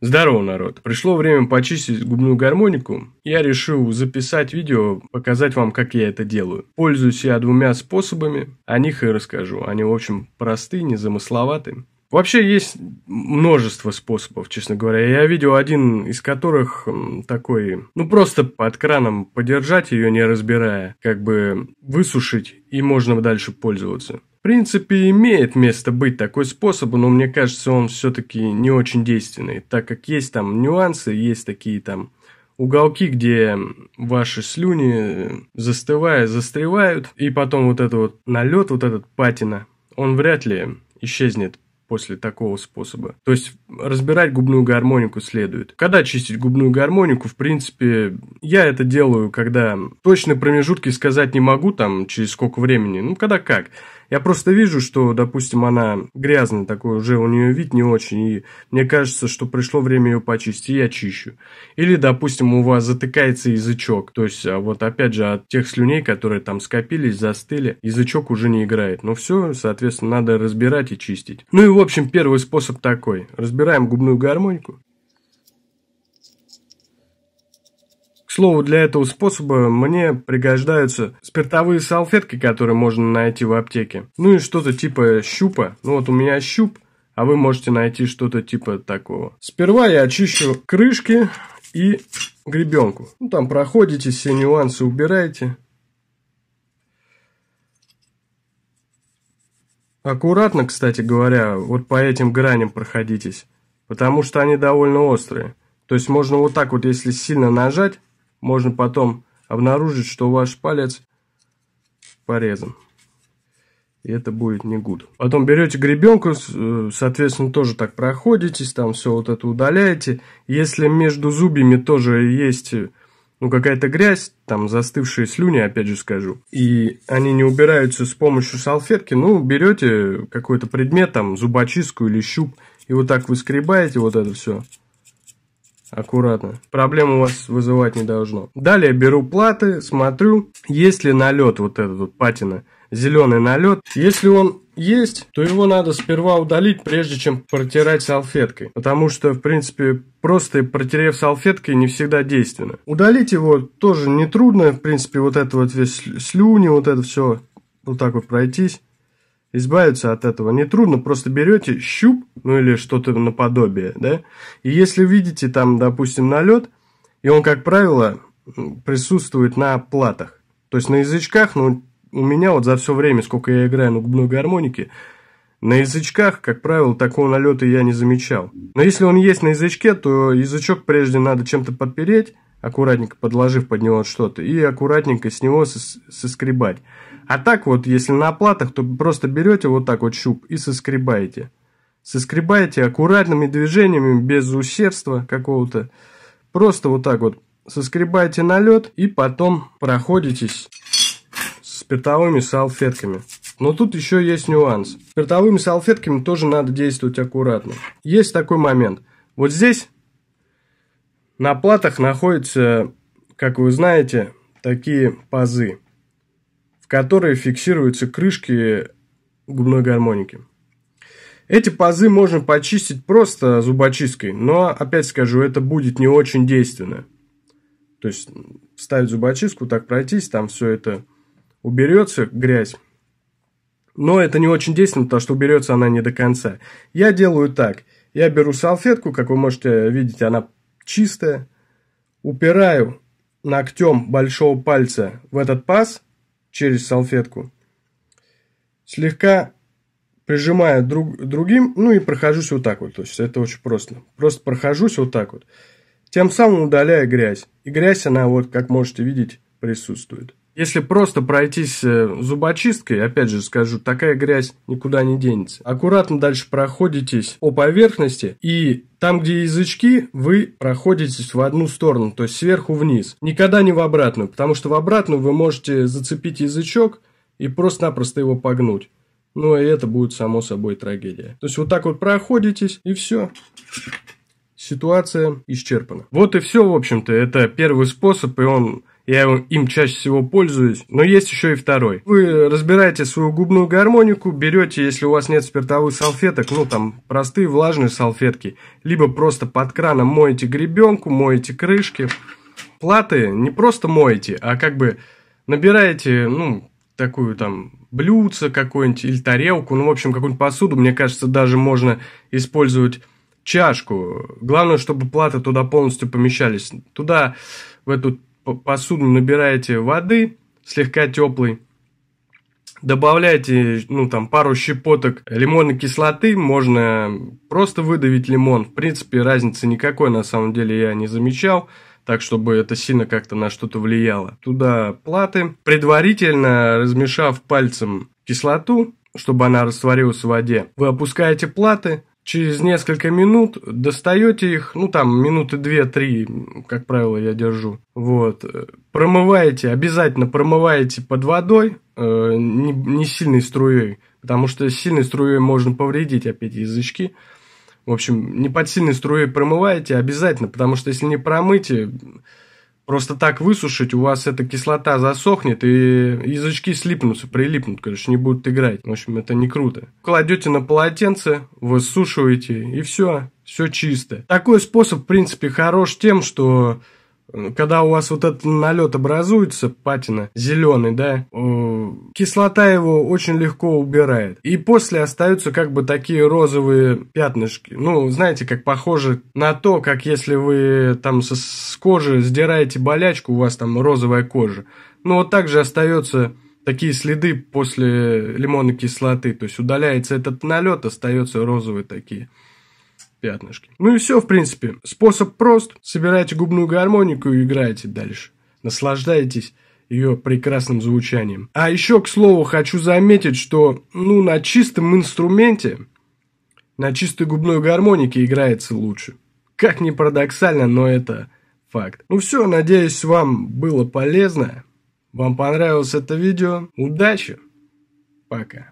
Здорово, народ! Пришло время почистить губную гармонику. Я решил записать видео, показать вам, как я это делаю. Пользуюсь я двумя способами, о них и расскажу. Они, в общем, просты, незамысловаты. Вообще есть множество способов, честно говоря. Я видел один из которых такой, ну просто под краном подержать ее, не разбирая, как бы высушить, и можно дальше пользоваться. В принципе, имеет место быть такой способ, но мне кажется, он все-таки не очень действенный, так как есть там нюансы, есть такие там уголки, где ваши слюни, э, застывая, застревают, и потом вот этот вот налет, вот этот патина, он вряд ли исчезнет после такого способа. То есть разбирать губную гармонику следует. Когда чистить губную гармонику, в принципе, я это делаю, когда точно промежутки сказать не могу, там, через сколько времени, ну, когда как. Я просто вижу, что, допустим, она грязная такой, уже у нее вид не очень, и мне кажется, что пришло время ее почистить, и я чищу. Или, допустим, у вас затыкается язычок, то есть а, вот опять же от тех слюней, которые там скопились, застыли, язычок уже не играет. Ну все, соответственно, надо разбирать и чистить. Ну и, в общем, первый способ такой. Разбираем губную гармонику, слову, для этого способа мне пригождаются спиртовые салфетки, которые можно найти в аптеке. Ну и что-то типа щупа. Ну вот у меня щуп, а вы можете найти что-то типа такого. Сперва я очищу крышки и гребенку. Ну там проходите, все нюансы убираете. Аккуратно, кстати говоря, вот по этим граням проходитесь, потому что они довольно острые. То есть можно вот так вот, если сильно нажать, можно потом обнаружить, что ваш палец порезан. И это будет не гуд. Потом берете гребенку, э, соответственно, тоже так проходитесь, там все вот это удаляете. Если между зубьями тоже есть э, ну, какая-то грязь, там застывшие слюни, опять же скажу, и они не убираются с помощью салфетки, ну, берете какой-то предмет, там, зубочистку или щуп, и вот так вы скребаете вот это все аккуратно. Проблем у вас вызывать не должно. Далее беру платы, смотрю, есть ли налет вот этот вот патина, зеленый налет. Если он есть, то его надо сперва удалить, прежде чем протирать салфеткой. Потому что, в принципе, просто протерев салфеткой не всегда действенно. Удалить его тоже нетрудно, в принципе, вот это вот весь слюни, вот это все вот так вот пройтись. Избавиться от этого нетрудно, просто берете щуп, ну или что-то наподобие, да, и если видите там, допустим, налет, и он, как правило, присутствует на платах, то есть на язычках, ну, у меня вот за все время, сколько я играю на губной гармонике, на язычках, как правило, такого налета я не замечал. Но если он есть на язычке, то язычок прежде надо чем-то подпереть, аккуратненько подложив под него что-то, и аккуратненько с него сос соскребать. А так вот, если на оплатах, то просто берете вот так вот щуп и соскребаете. Соскребаете аккуратными движениями, без усердства какого-то. Просто вот так вот соскребаете налет и потом проходитесь спиртовыми салфетками. Но тут еще есть нюанс. Спиртовыми салфетками тоже надо действовать аккуратно. Есть такой момент. Вот здесь на платах находятся, как вы знаете, такие пазы в которые фиксируются крышки губной гармоники. Эти пазы можно почистить просто зубочисткой, но, опять скажу, это будет не очень действенно. То есть вставить зубочистку, так пройтись, там все это уберется, грязь. Но это не очень действенно, потому что уберется она не до конца. Я делаю так. Я беру салфетку, как вы можете видеть, она чистая. Упираю ногтем большого пальца в этот паз – через салфетку. Слегка прижимая друг, другим, ну и прохожусь вот так вот. То есть это очень просто. Просто прохожусь вот так вот. Тем самым удаляя грязь. И грязь, она вот, как можете видеть, присутствует. Если просто пройтись э, зубочисткой, опять же скажу, такая грязь никуда не денется. Аккуратно дальше проходитесь по поверхности и там, где язычки, вы проходитесь в одну сторону, то есть сверху вниз. Никогда не в обратную, потому что в обратную вы можете зацепить язычок и просто-напросто его погнуть. Ну и это будет само собой трагедия. То есть вот так вот проходитесь и все ситуация исчерпана. Вот и все, в общем-то. Это первый способ, и он я им чаще всего пользуюсь, но есть еще и второй. Вы разбираете свою губную гармонику, берете, если у вас нет спиртовых салфеток, ну там простые влажные салфетки, либо просто под краном моете гребенку, моете крышки. Платы не просто моете, а как бы набираете, ну, такую там блюдце какое-нибудь или тарелку, ну, в общем, какую-нибудь посуду, мне кажется, даже можно использовать чашку. Главное, чтобы платы туда полностью помещались. Туда, в эту посуду набираете воды, слегка теплой, добавляете ну, там, пару щепоток лимонной кислоты, можно просто выдавить лимон. В принципе, разницы никакой, на самом деле, я не замечал, так, чтобы это сильно как-то на что-то влияло. Туда платы, предварительно размешав пальцем кислоту, чтобы она растворилась в воде. Вы опускаете платы, через несколько минут достаете их, ну там минуты 2-3, как правило, я держу. Вот. Промываете, обязательно промываете под водой, э, не, не сильной струей, потому что сильной струей можно повредить опять язычки. В общем, не под сильной струей промываете обязательно, потому что если не промыть Просто так высушить, у вас эта кислота засохнет, и язычки слипнутся, прилипнут, короче, не будут играть. В общем, это не круто. Кладете на полотенце, высушиваете, и все, все чисто. Такой способ, в принципе, хорош тем, что когда у вас вот этот налет образуется, патина, зеленый, да, э, кислота его очень легко убирает. И после остаются как бы такие розовые пятнышки. Ну, знаете, как похоже на то, как если вы там со, с кожи сдираете болячку, у вас там розовая кожа. Ну, вот так же остается такие следы после лимонной кислоты. То есть удаляется этот налет, остается розовые такие пятнышки. Ну и все, в принципе. Способ прост. Собирайте губную гармонику и играйте дальше. Наслаждайтесь ее прекрасным звучанием. А еще, к слову, хочу заметить, что ну, на чистом инструменте, на чистой губной гармонике играется лучше. Как ни парадоксально, но это факт. Ну все, надеюсь, вам было полезно. Вам понравилось это видео. Удачи. Пока.